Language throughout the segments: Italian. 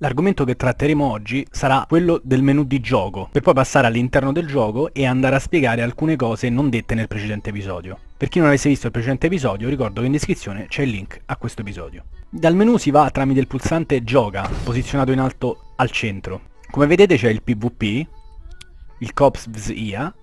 L'argomento che tratteremo oggi sarà quello del menu di gioco, per poi passare all'interno del gioco e andare a spiegare alcune cose non dette nel precedente episodio. Per chi non avesse visto il precedente episodio, ricordo che in descrizione c'è il link a questo episodio. Dal menu si va tramite il pulsante Gioca, posizionato in alto al centro. Come vedete c'è il PvP, il Cops IA,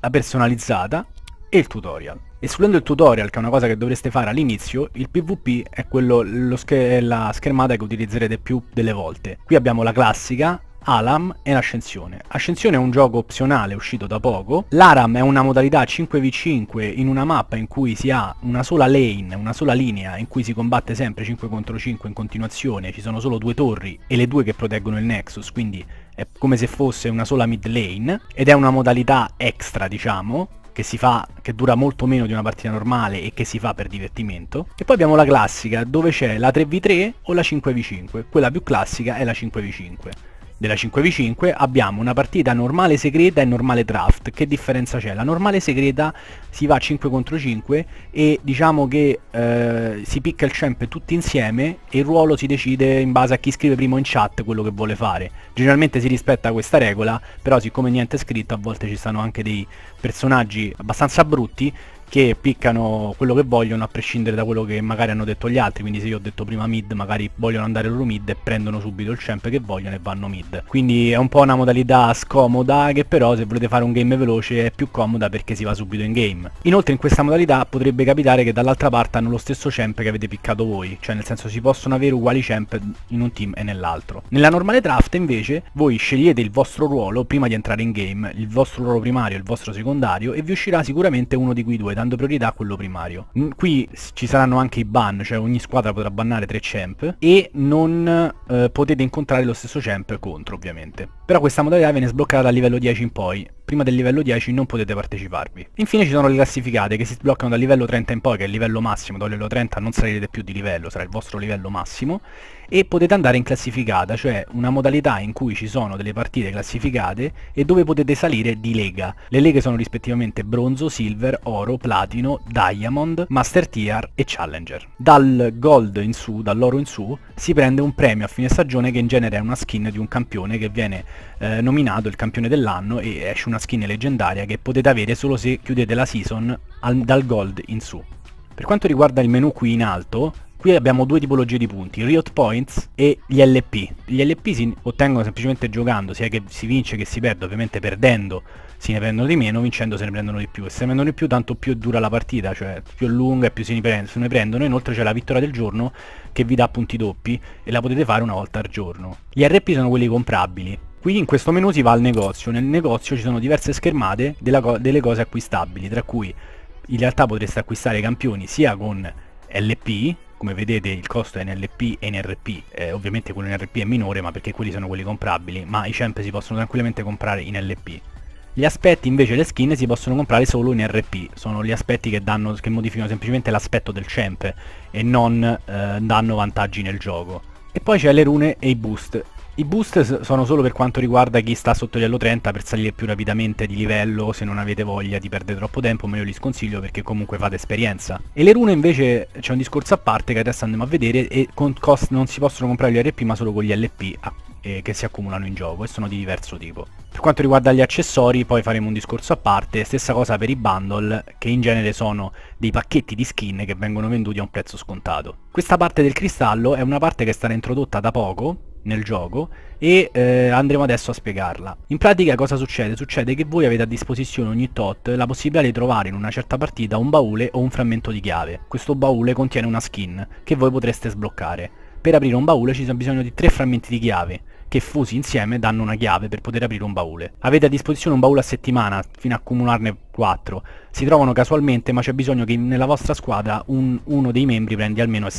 la personalizzata e il tutorial. Escludendo il tutorial, che è una cosa che dovreste fare all'inizio, il PvP è quello, scher la schermata che utilizzerete più delle volte. Qui abbiamo la classica, Alam e l'Ascensione. Ascensione è un gioco opzionale uscito da poco. L'Aram è una modalità 5v5 in una mappa in cui si ha una sola lane, una sola linea, in cui si combatte sempre 5 contro 5 in continuazione, ci sono solo due torri e le due che proteggono il Nexus, quindi è come se fosse una sola mid lane ed è una modalità extra diciamo che si fa, che dura molto meno di una partita normale e che si fa per divertimento. E poi abbiamo la classica, dove c'è la 3v3 o la 5v5. Quella più classica è la 5v5 della 5v5 abbiamo una partita normale segreta e normale draft che differenza c'è? la normale segreta si va 5 contro 5 e diciamo che eh, si picca il champ tutti insieme e il ruolo si decide in base a chi scrive primo in chat quello che vuole fare generalmente si rispetta questa regola però siccome niente è scritto a volte ci stanno anche dei personaggi abbastanza brutti che piccano quello che vogliono a prescindere da quello che magari hanno detto gli altri quindi se io ho detto prima mid magari vogliono andare loro mid e prendono subito il champ che vogliono e vanno mid quindi è un po' una modalità scomoda che però se volete fare un game veloce è più comoda perché si va subito in game inoltre in questa modalità potrebbe capitare che dall'altra parte hanno lo stesso champ che avete piccato voi cioè nel senso si possono avere uguali champ in un team e nell'altro nella normale draft invece voi scegliete il vostro ruolo prima di entrare in game il vostro ruolo primario il vostro secondario e vi uscirà sicuramente uno di quei due dando priorità a quello primario. Qui ci saranno anche i ban, cioè ogni squadra potrà bannare tre champ e non eh, potete incontrare lo stesso champ contro ovviamente però questa modalità viene sbloccata dal livello 10 in poi, prima del livello 10 non potete parteciparvi. Infine ci sono le classificate che si sbloccano dal livello 30 in poi, che è il livello massimo, dal livello 30 non salirete più di livello, sarà il vostro livello massimo, e potete andare in classificata, cioè una modalità in cui ci sono delle partite classificate e dove potete salire di lega. Le leghe sono rispettivamente bronzo, silver, oro, platino, diamond, master tier e challenger. Dal gold in su, dall'oro in su, si prende un premio a fine stagione che in genere è una skin di un campione che viene eh, nominato il campione dell'anno e esce una skin leggendaria che potete avere solo se chiudete la season al, dal gold in su. Per quanto riguarda il menu qui in alto, Qui abbiamo due tipologie di punti, Riot Points e gli LP. Gli LP si ottengono semplicemente giocando, sia che si vince che si perde, ovviamente perdendo si ne prendono di meno, vincendo se ne prendono di più. E se ne prendono di più tanto più dura la partita, cioè più è lunga e più se ne, prendono, se ne prendono. Inoltre c'è la vittoria del giorno che vi dà punti doppi e la potete fare una volta al giorno. Gli RP sono quelli comprabili, Qui in questo menu si va al negozio, nel negozio ci sono diverse schermate co delle cose acquistabili, tra cui in realtà potreste acquistare i campioni sia con LP, come vedete il costo è in LP e NRP, eh, ovviamente quello in RP è minore ma perché quelli sono quelli comprabili, ma i champ si possono tranquillamente comprare in LP. Gli aspetti invece le skin si possono comprare solo in RP, sono gli aspetti che, danno, che modificano semplicemente l'aspetto del champ e non eh, danno vantaggi nel gioco. E poi c'è le rune e i boost. I boost sono solo per quanto riguarda chi sta sotto gli allo 30 per salire più rapidamente di livello se non avete voglia di perdere troppo tempo, ma io li sconsiglio perché comunque fate esperienza. E le rune invece c'è un discorso a parte che adesso andiamo a vedere e con cost, non si possono comprare gli RP ma solo con gli LP ah, eh, che si accumulano in gioco e sono di diverso tipo. Per quanto riguarda gli accessori poi faremo un discorso a parte, stessa cosa per i bundle che in genere sono dei pacchetti di skin che vengono venduti a un prezzo scontato. Questa parte del cristallo è una parte che è stata introdotta da poco nel gioco e eh, andremo adesso a spiegarla. In pratica cosa succede? Succede che voi avete a disposizione ogni tot la possibilità di trovare in una certa partita un baule o un frammento di chiave. Questo baule contiene una skin che voi potreste sbloccare. Per aprire un baule ci sono bisogno di tre frammenti di chiave che fusi insieme danno una chiave per poter aprire un baule. Avete a disposizione un baule a settimana fino a accumularne 4. Si trovano casualmente ma c'è bisogno che nella vostra squadra un, uno dei membri prendi almeno S-.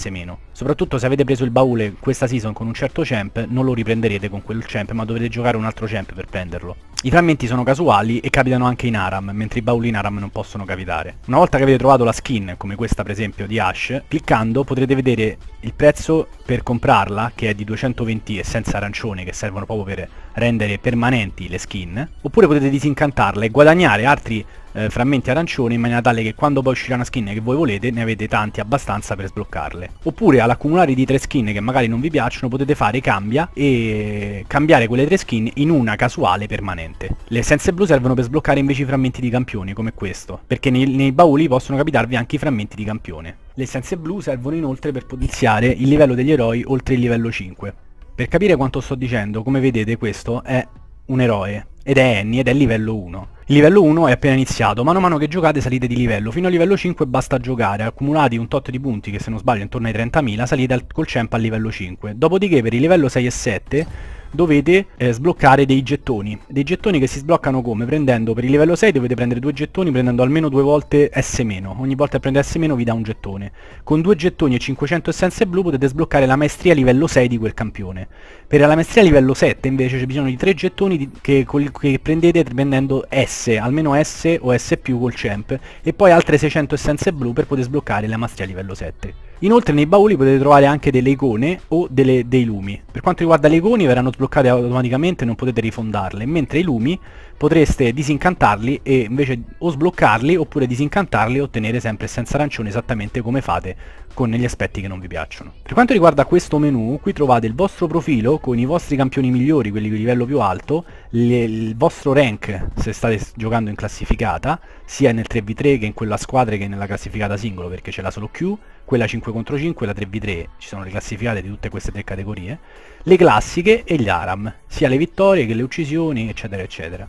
Soprattutto se avete preso il baule questa season con un certo champ, non lo riprenderete con quel champ ma dovete giocare un altro champ per prenderlo. I frammenti sono casuali e capitano anche in Aram, mentre i bauli in Aram non possono capitare. Una volta che avete trovato la skin, come questa per esempio di Ash, cliccando potrete vedere il prezzo per comprarla, che è di 220 e senza arancione, che servono proprio per rendere permanenti le skin, oppure potete disincantarla e guadagnare altri eh, frammenti arancioni in maniera tale che quando poi uscirà una skin che voi volete ne avete tanti abbastanza per sbloccarle. Oppure all'accumulare di tre skin che magari non vi piacciono potete fare cambia e cambiare quelle tre skin in una casuale permanente. Le essenze blu servono per sbloccare invece i frammenti di campioni come questo, perché nei, nei bauli possono capitarvi anche i frammenti di campione. Le essenze blu servono inoltre per potenziare il livello degli eroi oltre il livello 5. Per capire quanto sto dicendo, come vedete questo è un eroe ed è Annie ed è livello 1. Il livello 1 è appena iniziato, mano a mano che giocate salite di livello, fino a livello 5 basta giocare, accumulati un tot di punti che se non sbaglio intorno ai 30.000 salite al, col champ al livello 5, dopodiché per il livello 6 e 7 dovete eh, sbloccare dei gettoni. Dei gettoni che si sbloccano come? Prendendo per il livello 6 dovete prendere due gettoni prendendo almeno due volte S-. Ogni volta che prendete S- vi dà un gettone. Con due gettoni e 500 essenze blu potete sbloccare la maestria livello 6 di quel campione. Per la maestria livello 7 invece c'è bisogno di tre gettoni di, che, che, prendete prendendo S, almeno S o S più col champ e poi altre 600 essenze blu per poter sbloccare la maestria livello 7. Inoltre nei bauli potete trovare anche delle icone o delle, dei lumi. Per quanto riguarda le icone verranno sbloccate automaticamente e non potete rifondarle, mentre i lumi potreste disincantarli e invece o sbloccarli oppure disincantarli e ottenere sempre senza arancione esattamente come fate con gli aspetti che non vi piacciono. Per quanto riguarda questo menu, qui trovate il vostro profilo con i vostri campioni migliori, quelli di livello più alto, le, il vostro rank se state giocando in classificata, sia nel 3v3 che in quella squadra che nella classificata singolo perché c'è la solo Q, quella 5 contro 5, la 3v3, ci sono le classificate di tutte queste tre categorie, le classiche e gli ARAM, sia le vittorie che le uccisioni, eccetera, eccetera.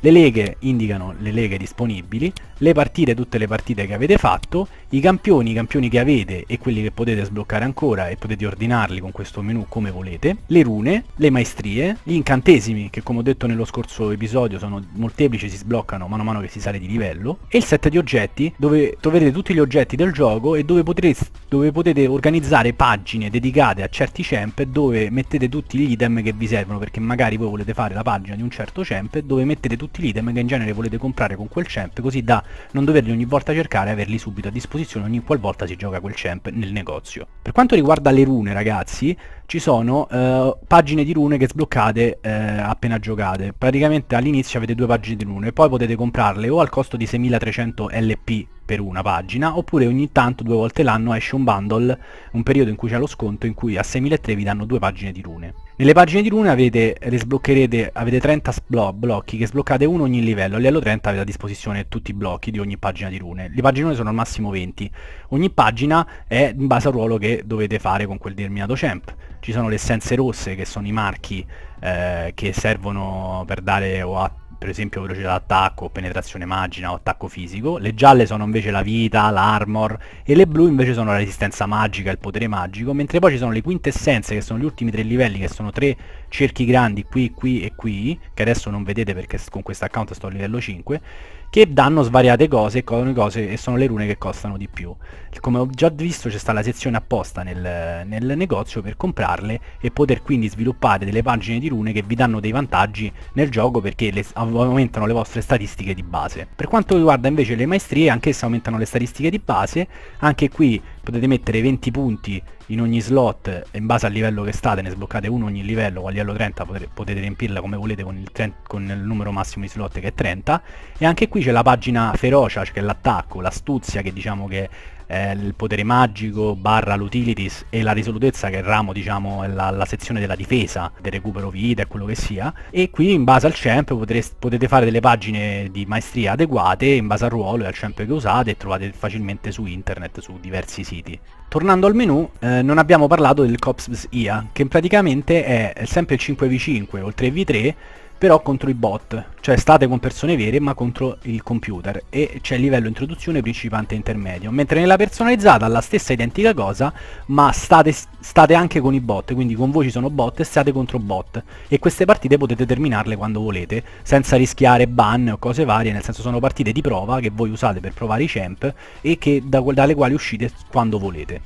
Le leghe indicano le leghe disponibili, le partite, tutte le partite che avete fatto, i campioni, i campioni che avete e quelli che potete sbloccare ancora e potete ordinarli con questo menu come volete, le rune, le maestrie, gli incantesimi che come ho detto nello scorso episodio sono molteplici, e si sbloccano mano a mano che si sale di livello, e il set di oggetti dove troverete tutti gli oggetti del gioco e dove potete, dove potete organizzare pagine dedicate a certi champ dove mettete tutti gli item che vi servono perché magari voi volete fare la pagina di un certo champ dove mettete tutti tutti gli item che in genere volete comprare con quel champ così da non doverli ogni volta cercare e averli subito a disposizione ogni qualvolta si gioca quel champ nel negozio. Per quanto riguarda le rune ragazzi ci sono eh, pagine di rune che sbloccate eh, appena giocate. Praticamente all'inizio avete due pagine di rune, poi potete comprarle o al costo di 6300 LP per una pagina, oppure ogni tanto due volte l'anno esce un bundle, un periodo in cui c'è lo sconto in cui a 6.300 vi danno due pagine di rune. Nelle pagine di rune avete, le sbloccherete, avete 30 blo blocchi che sbloccate uno ogni livello. A livello 30 avete a disposizione tutti i blocchi di ogni pagina di rune. Le pagine rune sono al massimo 20. Ogni pagina è in base al ruolo che dovete fare con quel determinato champ. Ci sono le essenze rosse che sono i marchi eh, che servono per dare o a per esempio velocità d'attacco, penetrazione magina o attacco fisico, le gialle sono invece la vita, l'armor e le blu invece sono la resistenza magica, il potere magico, mentre poi ci sono le quintessenze che sono gli ultimi tre livelli che sono tre cerchi grandi qui, qui e qui, che adesso non vedete perché con questo account sto a livello 5, che danno svariate cose, cose e sono le rune che costano di più. Come ho già visto c'è sta la sezione apposta nel, nel negozio per comprarle e poter quindi sviluppare delle pagine di rune che vi danno dei vantaggi nel gioco perché le, aumentano le vostre statistiche di base. Per quanto riguarda invece le maestrie, anch'esse aumentano le statistiche di base, anche qui potete mettere 20 punti in ogni slot in base al livello che state, ne sbloccate uno ogni livello, a livello 30 potete, riempirla come volete con il, 30, con il, numero massimo di slot che è 30 e anche qui c'è la pagina feroce, cioè che è l'attacco, l'astuzia che diciamo che eh, il potere magico barra l'utilities e la risolutezza che è il ramo diciamo è la, la, sezione della difesa del recupero vita e quello che sia e qui in base al champ potreste, potete fare delle pagine di maestria adeguate in base al ruolo e al champ che usate e trovate facilmente su internet su diversi siti tornando al menu eh, non abbiamo parlato del Cops IA che praticamente è sempre il 5v5 oltre il v 3 però contro i bot, cioè state con persone vere ma contro il computer e c'è il livello introduzione principante e intermedio, mentre nella personalizzata la stessa identica cosa ma state, state anche con i bot, quindi con voi ci sono bot e state contro bot e queste partite potete terminarle quando volete senza rischiare ban o cose varie, nel senso sono partite di prova che voi usate per provare i champ e che, da, dalle quali uscite quando volete.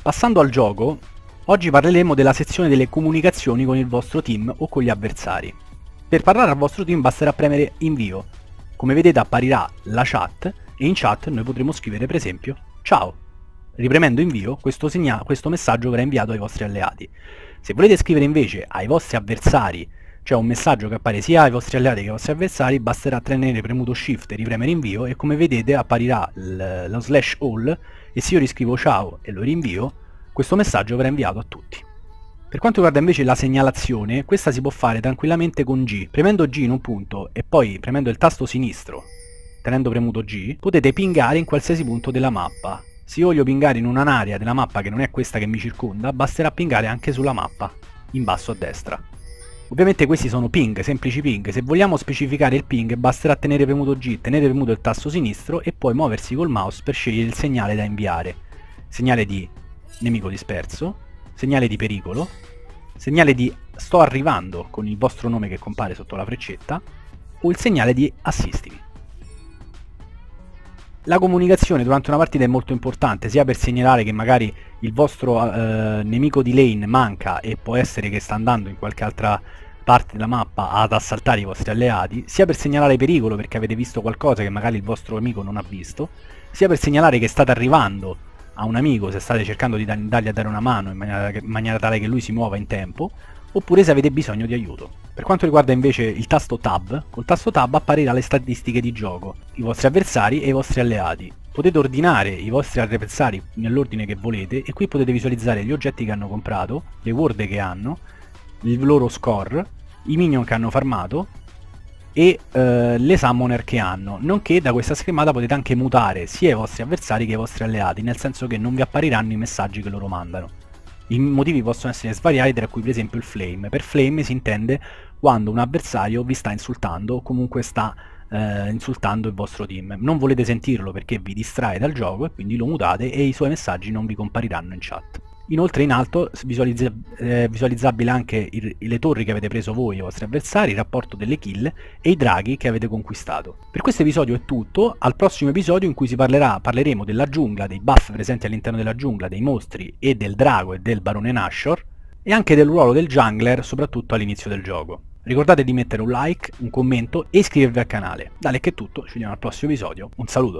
Passando al gioco, oggi parleremo della sezione delle comunicazioni con il vostro team o con gli avversari. Per parlare al vostro team basterà premere invio. Come vedete apparirà la chat e in chat noi potremo scrivere per esempio ciao. Ripremendo invio questo, questo messaggio verrà inviato ai vostri alleati. Se volete scrivere invece ai vostri avversari cioè un messaggio che appare sia ai vostri alleati che ai vostri avversari, basterà tenere premuto shift e ripremere invio e come vedete apparirà lo slash all e se io riscrivo ciao e lo rinvio, questo messaggio verrà inviato a tutti. Per quanto riguarda invece la segnalazione, questa si può fare tranquillamente con G. Premendo G in un punto e poi premendo il tasto sinistro, tenendo premuto G, potete pingare in qualsiasi punto della mappa. Se io voglio pingare in un'area della mappa che non è questa che mi circonda, basterà pingare anche sulla mappa, in basso a destra. Ovviamente questi sono ping, semplici ping, se vogliamo specificare il ping basterà tenere premuto G, tenere premuto il tasto sinistro e poi muoversi col mouse per scegliere il segnale da inviare. Segnale di nemico disperso, segnale di pericolo, segnale di sto arrivando con il vostro nome che compare sotto la freccetta o il segnale di assistimi. La comunicazione durante una partita è molto importante, sia per segnalare che magari il vostro eh, nemico di lane manca e può essere che sta andando in qualche altra parte della mappa ad assaltare i vostri alleati, sia per segnalare pericolo perché avete visto qualcosa che magari il vostro amico non ha visto, sia per segnalare che state arrivando a un amico se state cercando di dargli a dare una mano in maniera, in maniera tale che lui si muova in tempo, oppure se avete bisogno di aiuto. Per quanto riguarda invece il tasto Tab, col tasto Tab apparirà le statistiche di gioco, i vostri avversari e i vostri alleati. Potete ordinare i vostri avversari nell'ordine che volete e qui potete visualizzare gli oggetti che hanno comprato, le ward che hanno, il loro score, i minion che hanno farmato e eh, le summoner che hanno, nonché da questa schermata potete anche mutare sia i vostri avversari che i vostri alleati, nel senso che non vi appariranno i messaggi che loro mandano. I motivi possono essere svariati, tra cui per esempio il flame. Per flame si intende quando un avversario vi sta insultando o comunque sta eh, insultando il vostro team. Non volete sentirlo perché vi distrae dal gioco e quindi lo mutate e i suoi messaggi non vi compariranno in chat. Inoltre in alto visualizza, eh, visualizzabile anche il, le torri che avete preso voi e i vostri avversari, il rapporto delle kill e i draghi che avete conquistato. Per questo episodio è tutto, al prossimo episodio in cui si parlerà, parleremo della giungla, dei buff presenti all'interno della giungla, dei mostri e del drago e del barone Nashor e anche del ruolo del jungler soprattutto all'inizio del gioco. Ricordate di mettere un like, un commento e iscrivervi al canale. Dalle che è tutto, ci vediamo al prossimo episodio, un saluto!